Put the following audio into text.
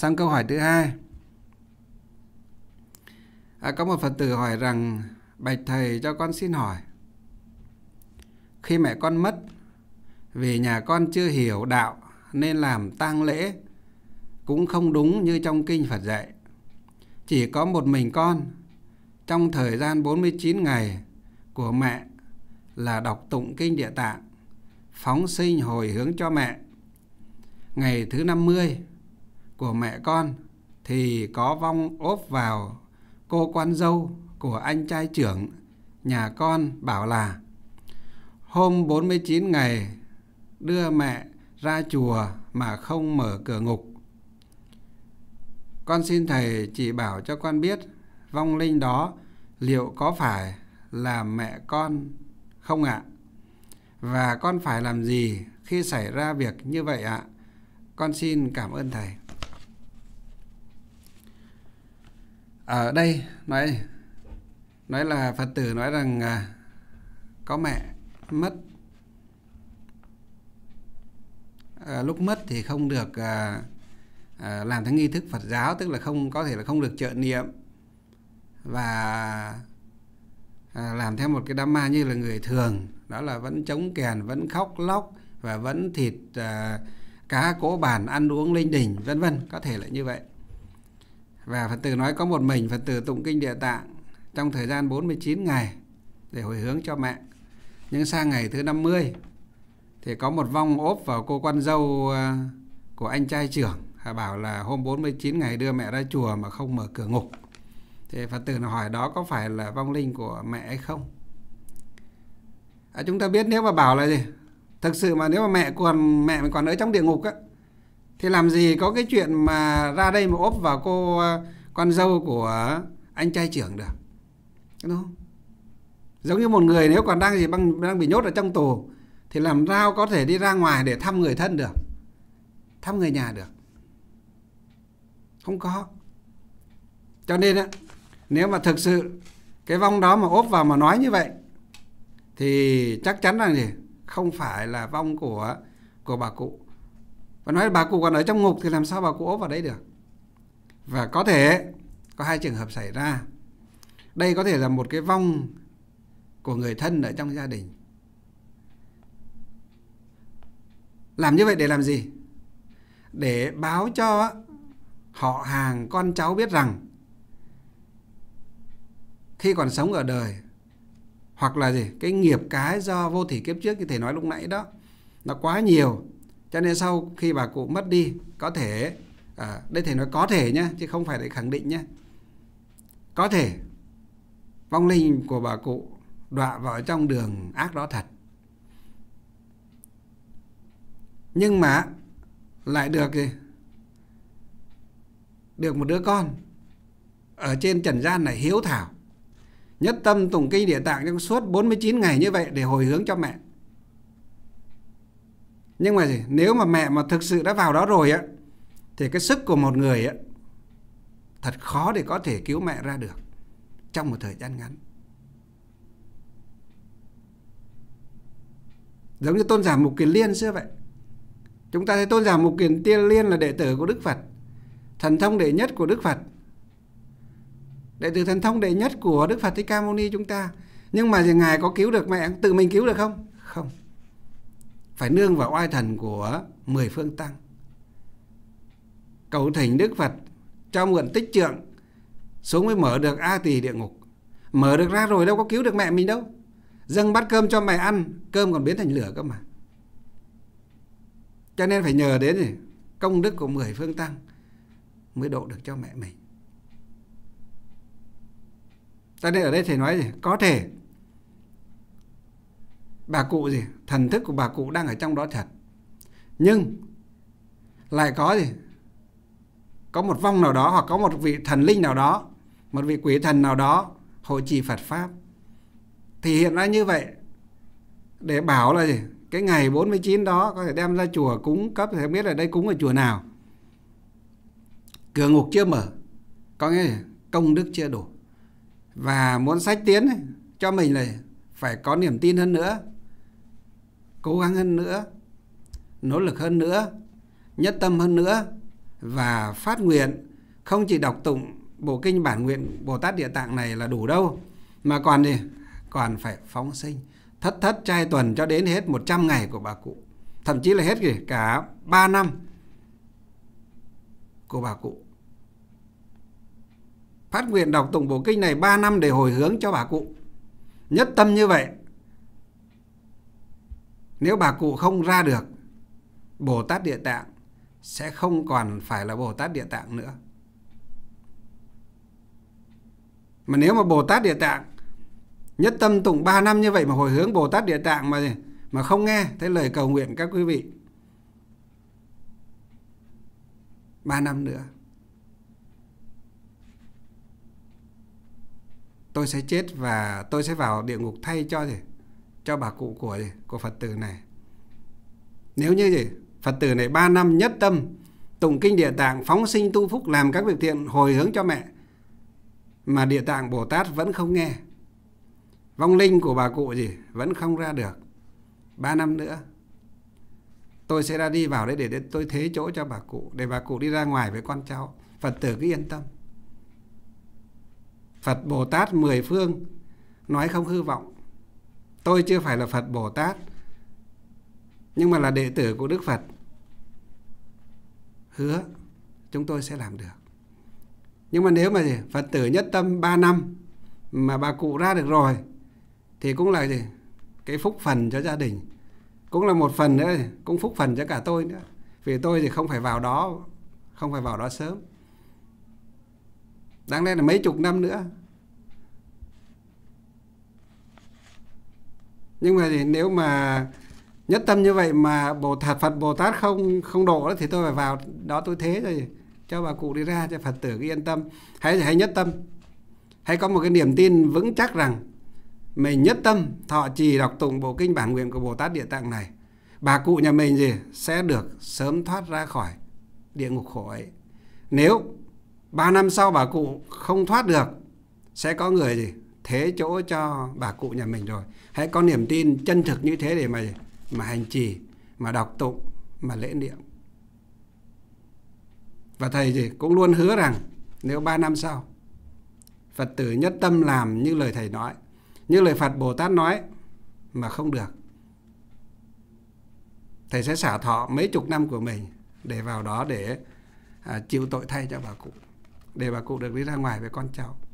sang câu hỏi thứ hai à, có một phật tử hỏi rằng bạch thầy cho con xin hỏi khi mẹ con mất vì nhà con chưa hiểu đạo nên làm tang lễ cũng không đúng như trong kinh Phật dạy. Chỉ có một mình con trong thời gian 49 ngày của mẹ là đọc tụng kinh địa tạng, phóng sinh hồi hướng cho mẹ. Ngày thứ 50 của mẹ con thì có vong ốp vào cô quan dâu của anh trai trưởng nhà con bảo là hôm 49 ngày đưa mẹ ra chùa mà không mở cửa ngục. Con xin thầy chỉ bảo cho con biết vong linh đó liệu có phải là mẹ con không ạ? Và con phải làm gì khi xảy ra việc như vậy ạ? Con xin cảm ơn thầy. ở ờ, đây nói nói là phật tử nói rằng à, có mẹ mất à, lúc mất thì không được à, à, làm theo nghi thức phật giáo tức là không có thể là không được trợ niệm và à, làm theo một cái đam ma như là người thường đó là vẫn chống kèn vẫn khóc lóc và vẫn thịt à, cá cỗ bản ăn uống linh đình vân vân có thể là như vậy và Phật tử nói có một mình Phật tử tụng kinh địa tạng trong thời gian 49 ngày để hồi hướng cho mẹ. Nhưng sang ngày thứ 50 thì có một vong ốp vào cô quan dâu ờ, của anh trai trưởng Hà bảo là hôm 49 ngày đưa mẹ ra chùa mà không mở cửa ngục. Thì Phật tử hỏi đó có phải là vong linh của mẹ hay không? À, chúng ta biết nếu mà bảo là gì? Thực sự mà nếu mà mẹ còn mẹ mình còn ở trong địa ngục á thì làm gì có cái chuyện mà ra đây mà ốp vào cô ờ, con dâu của anh trai trưởng được đúng không giống như một người nếu còn đang gì đang, đang bị nhốt ở trong tù thì làm sao có thể đi ra ngoài để thăm người thân được thăm người nhà được không có cho nên á nếu mà thực sự cái vong đó mà ốp vào mà nói như vậy thì chắc chắn là gì không phải là vong của của bà cụ còn nói bà cụ còn ở trong ngục thì làm sao bà cụ ốp vào đấy được và có thể có hai trường hợp xảy ra đây có thể là một cái vong của người thân ở trong gia đình làm như vậy để làm gì để báo cho họ hàng con cháu biết rằng khi còn sống ở đời hoặc là gì cái nghiệp cái do vô thủy kiếp trước như thể nói lúc nãy đó nó quá nhiều cho nên sau khi bà cụ mất đi có thể à, đây thầy nói có thể nhé chứ không phải để khẳng định nhé có thể vong linh của bà cụ đọa vào trong đường ác đó thật nhưng mà lại được gì được một đứa con ở trên trần gian này hiếu thảo nhất tâm tùng kinh địa tạng trong suốt 49 ngày như vậy để hồi hướng cho mẹ nhưng mà nếu mà mẹ mà thực sự đã vào đó rồi á thì cái sức của một người á thật khó để có thể cứu mẹ ra được trong một thời gian ngắn giống như tôn giả mục kiền liên xưa vậy chúng ta thấy tôn giả mục kiền tiên liên là đệ tử của đức phật thần thông đệ nhất của đức phật đệ tử thần thông đệ nhất của đức phật thích ca mâu ni chúng ta nhưng mà ngài có cứu được mẹ tự mình cứu được không không phải nương vào oai thần của mười phương tăng cầu thỉnh đức phật cho mượn tích trượng xuống mới mở được a tỳ địa ngục mở được ra rồi đâu có cứu được mẹ mình đâu dâng bát cơm cho mẹ ăn cơm còn biến thành lửa cơ mà cho nên phải nhờ đến gì? công đức của mười phương tăng mới độ được cho mẹ mình cho nên ở đây thầy nói gì có thể bà cụ gì thần thức của bà cụ đang ở trong đó thật nhưng lại có gì có một vong nào đó hoặc có một vị thần linh nào đó một vị quỷ thần nào đó hộ trì Phật pháp thì hiện ra như vậy để bảo là gì cái ngày 49 đó có thể đem ra chùa cúng cấp thì biết là đây cúng ở chùa nào cửa ngục chưa mở có nghĩa là công đức chưa đủ và muốn sách tiến cho mình là phải có niềm tin hơn nữa cố gắng hơn nữa nỗ lực hơn nữa nhất tâm hơn nữa và phát nguyện không chỉ đọc tụng bộ kinh bản nguyện Bồ Tát Địa Tạng này là đủ đâu mà còn gì còn phải phóng sinh thất thất trai tuần cho đến hết 100 ngày của bà cụ thậm chí là hết kì, cả 3 năm của bà cụ phát nguyện đọc tụng bộ kinh này 3 năm để hồi hướng cho bà cụ nhất tâm như vậy nếu bà cụ không ra được Bồ Tát Địa Tạng sẽ không còn phải là Bồ Tát Địa Tạng nữa. Mà nếu mà Bồ Tát Địa Tạng nhất tâm tụng 3 năm như vậy mà hồi hướng Bồ Tát Địa Tạng mà mà không nghe thấy lời cầu nguyện các quý vị. 3 năm nữa. Tôi sẽ chết và tôi sẽ vào địa ngục thay cho gì? cho bà cụ của của Phật tử này. Nếu như gì, Phật tử này 3 năm nhất tâm tụng kinh địa tạng phóng sinh tu phúc làm các việc thiện hồi hướng cho mẹ mà địa tạng Bồ Tát vẫn không nghe. Vong linh của bà cụ gì vẫn không ra được. 3 năm nữa tôi sẽ ra đi vào đấy để, để tôi thế chỗ cho bà cụ để bà cụ đi ra ngoài với con cháu Phật tử cứ yên tâm Phật Bồ Tát mười phương nói không hư vọng tôi chưa phải là Phật Bồ Tát nhưng mà là đệ tử của Đức Phật hứa chúng tôi sẽ làm được nhưng mà nếu mà gì Phật tử nhất tâm 3 năm mà bà cụ ra được rồi thì cũng là gì cái phúc phần cho gia đình cũng là một phần nữa cũng phúc phần cho cả tôi nữa vì tôi thì không phải vào đó không phải vào đó sớm đáng lẽ là mấy chục năm nữa nhưng mà nếu mà nhất tâm như vậy mà bồ tát phật bồ tát không không độ thì tôi phải vào đó tôi thế rồi cho bà cụ đi ra cho phật tử yên tâm hãy hãy nhất tâm hãy có một cái niềm tin vững chắc rằng mình nhất tâm thọ trì đọc tụng bộ kinh bản nguyện của bồ tát địa tạng này bà cụ nhà mình gì sẽ được sớm thoát ra khỏi địa ngục khổ ấy nếu 3 năm sau bà cụ không thoát được sẽ có người gì thế chỗ cho bà cụ nhà mình rồi hãy có niềm tin chân thực như thế để mà mà hành trì mà đọc tụng mà lễ niệm và thầy gì cũng luôn hứa rằng nếu ba năm sau Phật tử nhất tâm làm như lời thầy nói như lời Phật Bồ Tát nói mà không được thầy sẽ xả thọ mấy chục năm của mình để vào đó để à, chịu tội thay cho bà cụ để bà cụ được đi ra ngoài với con cháu